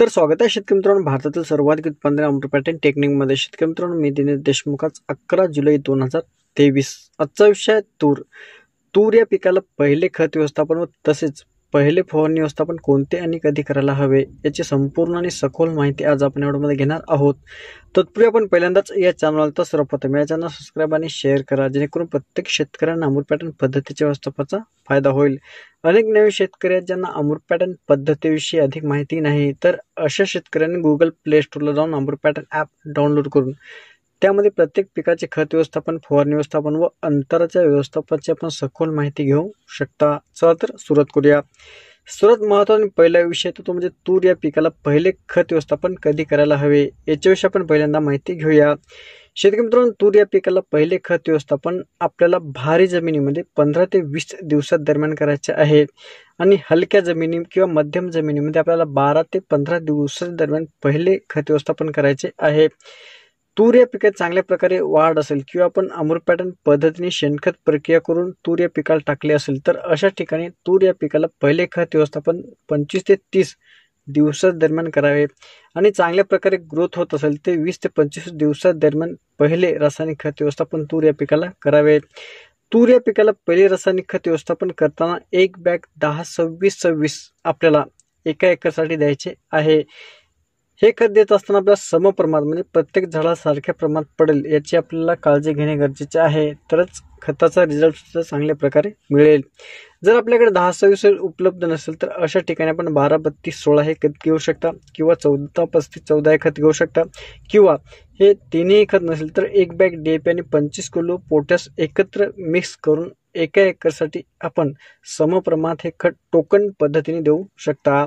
तर स्वागत आहे शेतकरी मित्रांनो भारतातील सर्वाधिक उत्पन्न अमृत पॅटर्न टेक्निकमध्ये शेतकरी मित्रांनो मी दिनेश देशमुखच अकरा जुलै दोन हजार तेवीस आजचा विषय तूर तूर या पिकाला पहिले खत व्यवस्थापन व तसेच पहिले फवारणी व्यवस्थापन कोणते आणि कधी करायला हवे याची संपूर्ण आणि सखोल माहिती आज आपण एवढ्यामध्ये घेणार आहोत तत्पूर्वी आपण पहिल्यांदाच या चॅनलला तर सर्वप्रथम या चॅनल सबस्क्राईब आणि शेअर करा जेणेकरून प्रत्येक शेतकऱ्यांना अमृतपॅटर्न पॅटर्न पद्धतीच्या व्यवस्थापनाचा फायदा होईल अनेक नवे शेतकरी आहेत ज्यांना अमूर पॅटर्न पद्धतीविषयी अधिक माहिती नाही तर अशा शेतकऱ्यांनी गुगल प्ले स्टोरला जाऊन अमूर पॅटर्न ॲप डाउनलोड करून त्यामध्ये प्रत्येक पिकाचे खत व्यवस्थापन फवारणी व्यवस्थापन व अंतराच्या व्यवस्थापनाची आपण सखोल माहिती घेऊ शकता चला तर सुरुवात करूया सर्वात महत्वाचा पहिला विषय तो म्हणजे तूर या पिकाला पहिले खत व्यवस्थापन कधी करायला हवे याच्याविषयी आपण पहिल्यांदा माहिती घेऊया शेतकरी मित्रांनो तूर या पिकाला पहिले खत व्यवस्थापन आपल्याला भारी जमिनीमध्ये पंधरा ते वीस दिवसात दरम्यान करायचे आहे आणि हलक्या जमिनी किंवा मध्यम जमिनीमध्ये आपल्याला बारा ते पंधरा दिवसादरम्यान पहिले खत व्यवस्थापन करायचे आहे तूर या पिकात चांगल्या प्रकारे वाढ असेल किंवा आपण अमृत पॅटर्न पद्धतीने शेणखत प्रक्रिया करून तूर या पिकाला टाकले असेल तर अशा ठिकाणी तूर या पिकाला पहिले खत व्यवस्थापन पंचवीस ते तीस दिवसादरम्यान करावे आणि चांगल्या प्रकारे ग्रोथ होत असेल ते वीस ते पंचवीस दिवसादरम्यान पहिले रासायनिक खत व्यवस्थापन तूर या पिकाला करावे तूर या पिकाला पहिले रासायनिक खत व्यवस्थापन करताना एक बॅग दहा सव्वीस सव्वीस आपल्याला एका एकरसाठी द्यायचे आहे हे खत देत असताना आपल्याला समप्रमाणात म्हणजे प्रत्येक झाडासारख्या प्रमाणात पडेल याची आपल्याला काळजी घेणे गरजेचे आहे तरच खताचा सुद्धा चांगल्या प्रकारे मिळेल जर आपल्याकडे दहा सव्वीस उपलब्ध नसेल तर अशा ठिकाणी आपण बारा बत्तीस सोळा हे खत घेऊ शकता किंवा चौदा पस्तीस चौदा हे खत घेऊ शकता किंवा हे तिन्ही खत नसेल तर एक बॅग डीएपी आणि पंचवीस किलो पोटॅस एकत्र मिक्स करून एका एकरसाठी आपण समप्रमाणात हे खत टोकन पद्धतीने देऊ शकता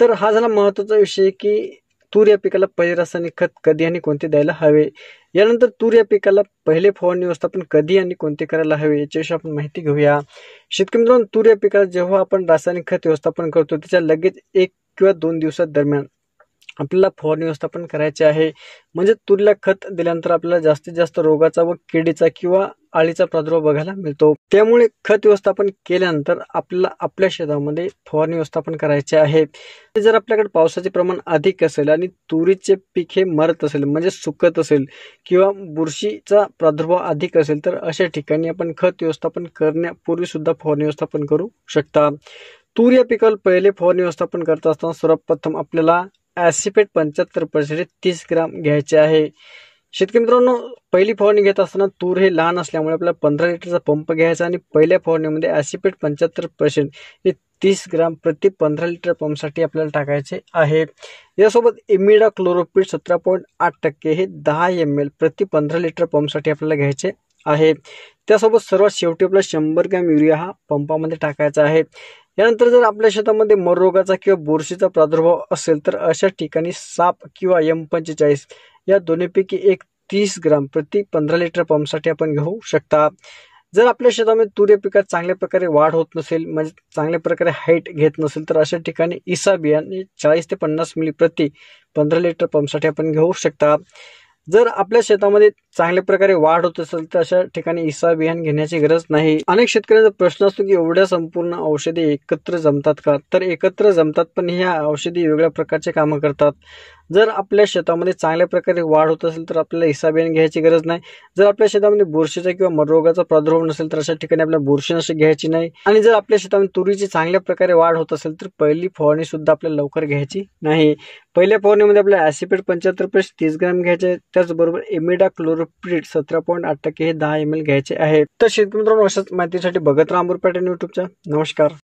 तर हा झाला महत्त्वाचा विषय की तूर या पिकाला पहिले रासायनिक खत कधी आणि कोणते द्यायला हवे यानंतर तूर या पिकाला पहिले फवारणी व्यवस्थापन कधी आणि कोणते करायला हवे याच्याविषयी आपण माहिती घेऊया शेतकरी मित्रांनो तूर या पिकाला जेव्हा आपण रासायनिक खत व्यवस्थापन करतो त्याच्या लगेच एक किंवा दोन दिवसात दरम्यान आपल्याला फवारणी व्यवस्थापन करायचे आहे म्हणजे तुरीला खत दिल्यानंतर आपल्याला जास्तीत जास्त रोगाचा व किडीचा किंवा आळीचा प्रादुर्भाव बघायला मिळतो त्यामुळे खत व्यवस्थापन केल्यानंतर आपल्याला आपल्या शेतामध्ये फवारणी व्यवस्थापन करायचे आहे जर आपल्याकडे पावसाचे प्रमाण अधिक असेल आणि तुरीचे पीक हे मरत असेल म्हणजे सुकत असेल किंवा बुरशीचा प्रादुर्भाव अधिक असेल तर अशा ठिकाणी आपण खत व्यवस्थापन करण्यापूर्वी सुद्धा फवारणी व्यवस्थापन करू शकता तूर या पिकावर पहिले फवारणी व्यवस्थापन करत असताना सर्वप्रथम आपल्याला ॲसिपेट पंच्याहत्तर पर्सेंट तीस ग्राम घ्यायचे आहे शेतकरी मित्रांनो पहिली फवारणी घेत असताना तूर हे लहान असल्यामुळे आपल्याला पंधरा लिटरचा पंप घ्यायचा आणि पहिल्या फवारणीमध्ये ॲसिपेट पंच्याहत्तर पर्सेंट हे तीस ग्राम प्रति पंधरा लिटर पंपसाठी आपल्याला टाकायचे आहे यासोबत इमिडा क्लोरोपीड सतरा पॉईंट आठ टक्के हे दहा एम एल प्रति पंधरा लिटर पंपसाठी आपल्याला घ्यायचे आहे त्यासोबत सर्वात शेवटी आपला शंभर ग्रॅम युरिया हा पंपामध्ये टाकायचा आहे यानंतर जर आपल्या शेतामध्ये मरोगाचा किंवा बोरशीचा प्रादुर्भाव असेल तर अशा ठिकाणी साप किंवा एम पंचेचाळीस या दोन्हीपैकी एक तीस ग्राम प्रति पंधरा लिटर पंपसाठी आपण घेऊ शकता जर आपल्या शेतामध्ये तुरे पिकात चांगल्या प्रकारे वाढ होत नसेल म्हणजे चांगल्या प्रकारे हाईट घेत नसेल तर अशा ठिकाणी इसा बियाणे चाळीस ते पन्नास मिली प्रति पंधरा लिटर पंपसाठी आपण घेऊ शकता जर आपल्या शेतामध्ये चांगल्या प्रकारे वाढ होत असेल तर अशा ठिकाणी इसा बियाण घेण्याची गरज नाही अनेक शेतकऱ्यांचा प्रश्न असतो की एवढ्या संपूर्ण औषधे एकत्र जमतात का तर एकत्र जमतात पण ह्या औषधी वेगळ्या प्रकारचे कामं करतात जर आपल्या शेतामध्ये चांगल्या प्रकारे वाढ होत असेल तर आपल्याला हिसाबियाने घ्यायची गरज नाही जर आपल्या शेतामध्ये बुरशीचा किंवा मरोगाचा प्रादुर्भाव नसेल तर अशा ठिकाणी आपल्याला बुरशीनाशक घ्यायची नाही आणि जर आपल्या शेतामध्ये तुरीची चांगल्या प्रकारे वाढ होत असेल तर पहिली फवारणी सुद्धा आपल्याला लवकर घ्यायची नाही पहिल्या फवारणीमध्ये आपल्याला ॲसिपेट पंच्याहत्तर प्लस तीस ग्रॅम घ्यायचे त्याचबरोबर एमिडा क्लोरोप्रिट सतरा पॉईंट आठ टक्के हे दहा एम एल घ्यायचे आहे तर शेतकरी मित्रांनो अशाच माहितीसाठी बघत रामूर पॅटर्न युट्यूबच्या नमस्कार